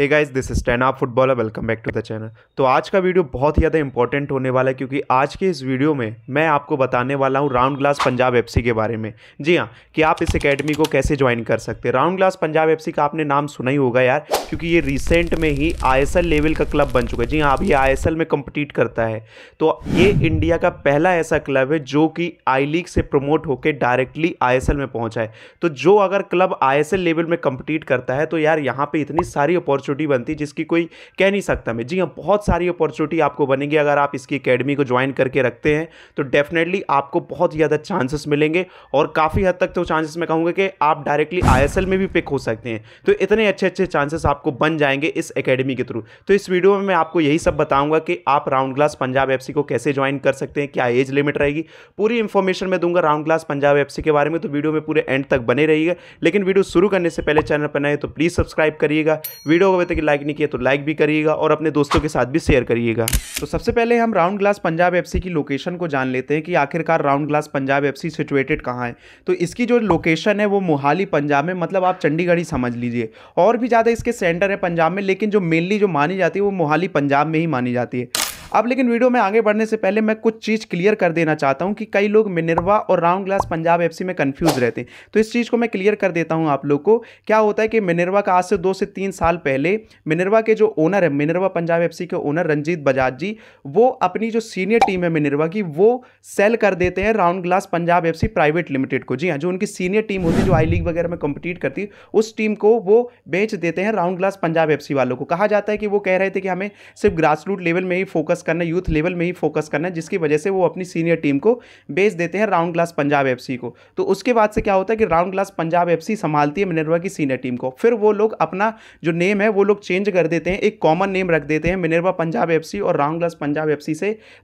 hey guys this is ten up footballer welcome back to the channel तो आज का video बहुत ही ज़्यादा इंपॉर्टेंट होने वाला है क्योंकि आज के इस वीडियो में मैं आपको बताने वाला हूँ राउंड ग्लास पंजाब एफसी के बारे में जी हाँ कि आप इस एकेडमी को कैसे ज्वाइन कर सकते हैं राउंड ग्लास पंजाब एफसी का आपने नाम सुना ही होगा यार क्योंकि ये रिसेंट में ही आई लेवल का क्लब बन चुका है जी हाँ अभी आई में कम्पटीट करता है तो ये इंडिया का पहला ऐसा क्लब है जो कि आई लीग से प्रमोट होकर डायरेक्टली आई में पहुँचा है तो जो अगर क्लब आई लेवल में कम्पटीट करता है तो यार यहाँ पर इतनी सारी अपॉर्चुनिटी अपॉर्चुनिटी बनती जिसकी कोई कह नहीं सकता मैं जी हाँ बहुत सारी अपॉर्चुनिटी आपको बनेगी अगर आप इसकी अकेडमी को ज्वाइन करके रखते हैं तो डेफिनेटली आपको बहुत ज़्यादा चांसेस मिलेंगे और काफ़ी हद तक तो चांसेस मैं कहूँगा कि आप डायरेक्टली आई में भी पिक हो सकते हैं तो इतने अच्छे अच्छे चांसेस आपको बन जाएंगे इस अकेडमी के थ्रू तो इस वीडियो में मैं आपको यही सब बताऊंगा कि आप राउंड ग्लास पंजाब एफ को कैसे ज्वाइन कर सकते हैं क्या एज लिमिट रहेगी पूरी इन्फॉर्मेशन मैं दूंगा राउंड ग्लास पंजाब एफ के बारे में तो वीडियो में पूरे एंड तक बने रहिएगा लेकिन वीडियो शुरू करने से पहले चैनल पर नए तो प्लीज़ सब्सक्राइब करिएगा वीडियो हुए तक लाइक नहीं किया तो लाइक भी करिएगा और अपने दोस्तों के साथ भी शेयर करिएगा तो सबसे पहले हम राउंड ग्लास पंजाब एफ की लोकेशन को जान लेते हैं कि आखिरकार Round Glass Punjab F situated कहाँ है तो इसकी जो लोकेशन है वो मोहाली पंजाब में मतलब आप चंडीगढ़ ही समझ लीजिए और भी ज़्यादा इसके सेंटर है पंजाब में लेकिन जो मेनली जो मानी जाती है वो मोहाली पंजाब में ही मानी जाती है अब लेकिन वीडियो में आगे बढ़ने से पहले मैं कुछ चीज़ क्लियर कर देना चाहता हूँ कि कई लोग मिनरवा और राउंड ग्लास पंजाब एफ में कन्फ्यूज़ रहते हैं तो इस चीज़ को मैं क्लियर कर देता हूँ आप लोग को क्या होता है कि मिनरवा का आज से दो से तीन साल पहले मिनरवा के जो ओनर है मिनरवा पंजाब एफ के ओनर रंजीत बजाज जी वो अपनी जो सीनियर टीम है मिनरवा की वो सेल कर देते हैं Round Glass Punjab F private limited को जी हाँ जो उनकी सीनियर टीम होती है जो आई लीग वगैरह में कॉम्पिटिट करती है उस टीम को वो बेच देते हैं राउंड ग्लास पंजाब एफ वालों को कहा जाता है कि वो कह रहे थे कि हमें सिर्फ ग्रास लेवल में ही फोकस फोकस करना है यूथ लेवल में ही फोकस करना है जिसकी वजह से वो अपनी सीनियर टीम को बेच देते हैं राउंड ग्लास पंजाब एफ को तो उसके बाद से क्या होता है कि राउंड ग्लास पंजाब एफ संभालती है मिनरवा की सीनियर टीम को फिर वो लोग अपना जो नेम है वो लोग चेंज कर देते हैं एक कॉमन नेम रख देते हैं मिनरवा पंजाब एफ और राउंड ग्लास पंजाब एफ से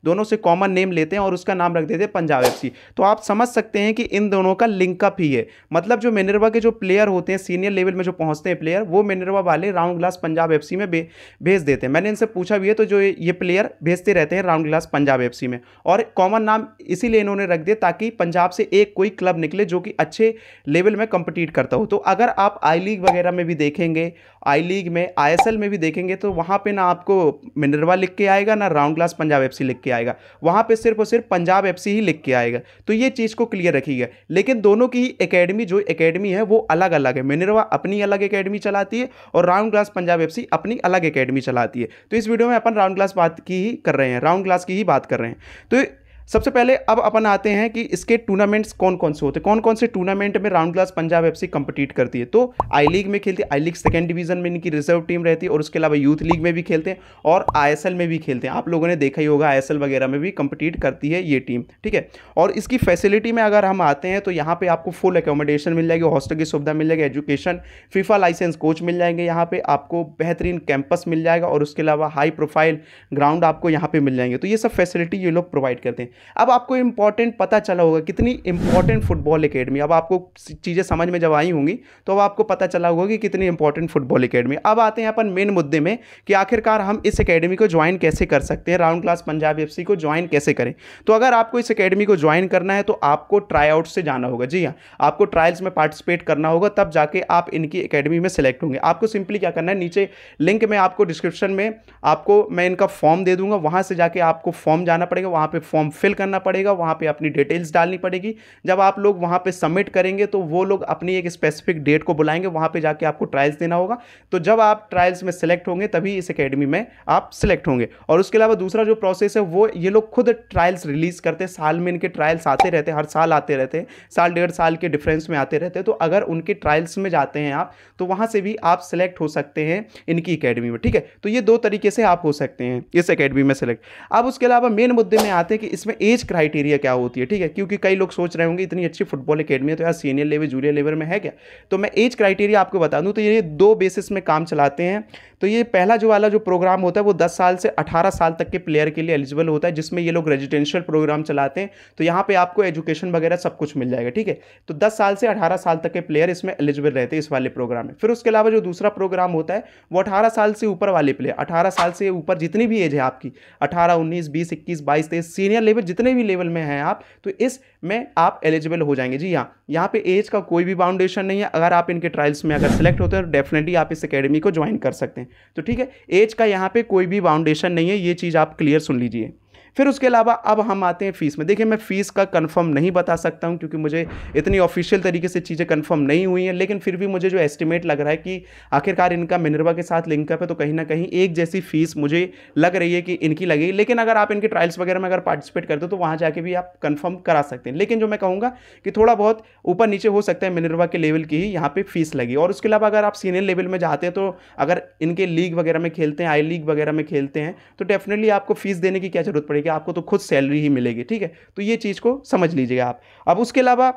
दोनों से कॉमन नेम लेते हैं और उसका नाम रख देते हैं पंजाब एफ तो आप समझ सकते हैं कि इन दोनों का लिंकअप ही है मतलब जो मिनरवा के जो प्लेयर होते हैं सीनियर लेवल में जो पहुंचते हैं प्लेयर वो मिनरवा वाले राउंड ग्लास पंजाब एफ में भेज देते हैं मैंने इनसे पूछा भी है तो जो ये प्लेयर भेजते रहते हैं राउंड ग्लास पंजाब एफ में और कॉमन नाम इसीलिए इन्होंने रख दिया ताकि पंजाब से एक कोई क्लब निकले जो कि अच्छे लेवल में कंपटीट करता हो तो अगर आप आई लीग वगैरह में भी देखेंगे आई लीग में आई में भी देखेंगे तो वहाँ पे ना आपको मिनरवा लिख के आएगा ना राउंड ग्लास पंजाब एफ लिख के आएगा वहाँ पे सिर्फ और सिर्फ पंजाब एफ ही लिख के आएगा तो ये चीज़ को क्लियर रखिएगा लेकिन दोनों की अकेडमी जो अकेडमी है वो अलग अलग है मिनरवा अपनी अलग अकेडमी चलाती है और राउंड ग्लास पंजाब एफ अपनी अलग अकेडमी चलाती है तो इस वीडियो में अपन राउंड क्लास बात की ही कर रहे हैं राउंड क्लास की ही बात कर रहे हैं तो सबसे पहले अब अपन आते हैं कि इसके टूर्नामेंट्स कौन कौन से होते हैं कौन कौन से टूर्नामेंट में Round Glass Punjab FC compete करती है तो आई लीग में खेलती है आई लीग सेकेंड डिवीजन में इनकी रिजर्व टीम रहती है और उसके अलावा यूथ लीग में भी खेलते हैं और आई में भी खेलते हैं आप लोगों ने देखा ही होगा आई वगैरह में भी कंपीट करती है ये टीम ठीक है और इसकी फैसिलिटी में अगर हम आते हैं तो यहाँ पर आपको फुल एकोमोडेशन मिल जाएगी हॉस्टल की सुविधा मिल जाएगी एजुकेशन फीफा लाइसेंस कोच मिल जाएंगे यहाँ पर आपको बेहतरीन कैंपस मिल जाएगा और उसके अलावा हाई प्रोफाइल ग्राउंड आपको यहाँ पर मिल जाएंगे तो ये सब फैसिलिटी ये लोग प्रोवाइड करते हैं अब आपको इंपॉर्टेंट पता चला होगा कितनी इंपॉर्टेंट फुटबॉल एकेडमी अब आपको चीज़ें समझ में जब आई होंगी तो अब आपको पता चला होगा कि कितनी इंपॉर्टेंट फुटबॉल एकेडमी अब आते हैं अपन मेन मुद्दे में कि आखिरकार हम इस अकेडमी को ज्वाइन कैसे कर सकते हैं राउंड क्लास पंजाब एफ को ज्वाइन कैसे करें तो अगर आपको इस अकेडमी को ज्वाइन करना है तो आपको ट्राई आउट से जाना होगा जी हाँ आपको ट्रायल्स में पार्टिसिपेट करना होगा तब जाके आप इनकी अकेडमी में सेलेक्ट होंगे आपको सिंपली क्या करना है नीचे लिंक में आपको डिस्क्रिप्शन में आपको मैं इनका फॉर्म दे दूंगा वहां से जाके आपको फॉर्म जाना पड़ेगा वहां पर फॉर्म फिल करना पड़ेगा वहाँ पे अपनी डिटेल्स डालनी पड़ेगी जब आप लोग वहाँ पे सबमिट करेंगे तो वो लोग अपनी एक स्पेसिफिक डेट को बुलाएंगे वहाँ पे जाके आपको ट्रायल्स देना होगा तो जब आप ट्रायल्स में सेलेक्ट होंगे तभी इस अकेडमी में आप सेलेक्ट होंगे और उसके अलावा दूसरा जो प्रोसेस है वो ये लोग खुद ट्रायल्स रिलीज़ करते हैं साल में इनके ट्रायल्स आते रहते हैं हर साल आते रहते हैं साल डेढ़ साल के डिफरेंस में आते रहते हैं तो अगर उनके ट्रायल्स में जाते हैं आप तो वहाँ से भी आप सिलेक्ट हो सकते हैं इनकी अकेडमी में ठीक है तो ये दो तरीके से आप हो सकते हैं इस अकेडमी में सेलेक्ट अब उसके अलावा मेन मुद्दे में आते हैं कि इसमें इसमें एज क्राइटेरिया क्या होती है ठीक है क्योंकि कई लोग सोच रहे होंगे इतनी अच्छी फुटबॉल अकेडमी है तो यार सीनियर लेवल जूनियर लेवल में है क्या तो मैं एज क्राइटेरिया आपको बता दूँ तो ये दो बेसिस में काम चलाते हैं तो ये पहला जो वाला जो प्रोग्राम होता है वो 10 साल से 18 साल तक के प्लेयर के लिए एलिजिबल होता है जिसमें ये लोग रेजिडेंशियल प्रोग्राम चलाते हैं तो यहाँ पे आपको एजुकेशन वगैरह सब कुछ मिल जाएगा ठीक है तो 10 साल से 18 साल तक के प्लेयर इसमें एलिजिबल रहते हैं इस वाले प्रोग्राम में फिर उसके अलावा जो दूसरा प्रोग्राम होता है वो अठारह साल से ऊपर वाले प्लेयर अठारह साल से ऊपर जितनी भी एज है आपकी अठारह उन्नीस बीस इक्कीस बाईस तेईस सीनियर लेवल जितने भी लेवल में हैं आप तो इसमें आप एलिजिबल हो जाएंगे जी हाँ यहाँ पे एज का कोई भी बाउंडेशन नहीं है अगर आप इनके ट्रायल्स में अगर सेलेक्ट होते हैं तो डेफिनेटली आप इस अकेडमी को ज्वाइन कर सकते हैं तो ठीक है एज का यहाँ पे कोई भी बाउंडेशन नहीं है ये चीज़ आप क्लियर सुन लीजिए फिर उसके अलावा अब हम आते हैं फ़ीस में देखिए मैं फ़ीस का कन्फर्म नहीं बता सकता हूँ क्योंकि मुझे इतनी ऑफिशियल तरीके से चीज़ें कन्फर्म नहीं हुई हैं लेकिन फिर भी मुझे जो एस्टिमेट लग रहा है कि आखिरकार इनका मिनरवा के साथ लिंकअप है तो कहीं ना कहीं एक जैसी फ़ीस मुझे लग रही है कि इनकी लगेगी लेकिन अगर आप इनके ट्रायल्स वगैरह में अगर पार्टिसिपेट करते हो तो वहाँ जाके भी आप कन्फर्म करा सकते हैं लेकिन जो मैं कहूँगा कि थोड़ा बहुत ऊपर नीचे हो सकता है मिनरवा के लेवल की ही यहाँ पर फीस लगी और उसके अलावा अगर आप सीनियर लेवल में जाते हैं तो अगर इनके लीग वगैरह में खेलते हैं आई लीग वगैरह में खेलते हैं तो डेफिनेटली आपको फीस देने की क्या जरूरत पड़ेगी मिलेगी आपको तो खुद सैलरी ही मिलेगी ठीक है तो ये चीज़ को समझ लीजिएगा आप अब उसके अलावा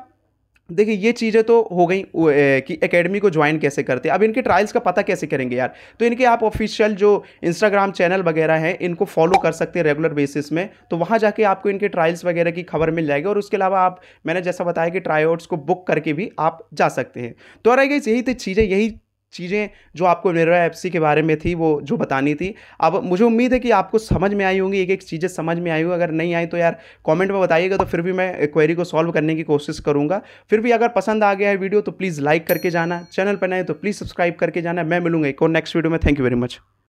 देखिए ये चीज़ें तो हो गई कि एकेडमी को ज्वाइन कैसे करते हैं अब इनके ट्रायल्स का पता कैसे करेंगे यार तो इनके आप ऑफिशियल जो इंस्टाग्राम चैनल वगैरह हैं इनको फॉलो कर सकते हैं रेगुलर बेसिस में तो वहाँ जाके आपको इनके ट्रायल्स वगैरह की खबर मिल जाएगी और उसके अलावा आप मैंने जैसा बताया कि ट्रायआउट्स को बुक करके भी आप जा सकते हैं तो और यही तो चीज़ें यही चीज़ें जो आपको निरा एफ के बारे में थी वो जो बतानी थी अब मुझे उम्मीद है कि आपको समझ में आई होंगी एक एक चीज़ें समझ में आई होंगी अगर नहीं आई तो यार कमेंट में बताइएगा तो फिर भी मैं क्वेरी को सॉल्व करने की कोशिश करूँगा फिर भी अगर पसंद आ गया है वीडियो तो प्लीज़ लाइक करके जाना चैनल पर नए तो प्लीज़ सब्सक्राइब करके जाना मैं मिलूंगा एक और नेक्स्ट वीडियो में थैंक यू वेरी मच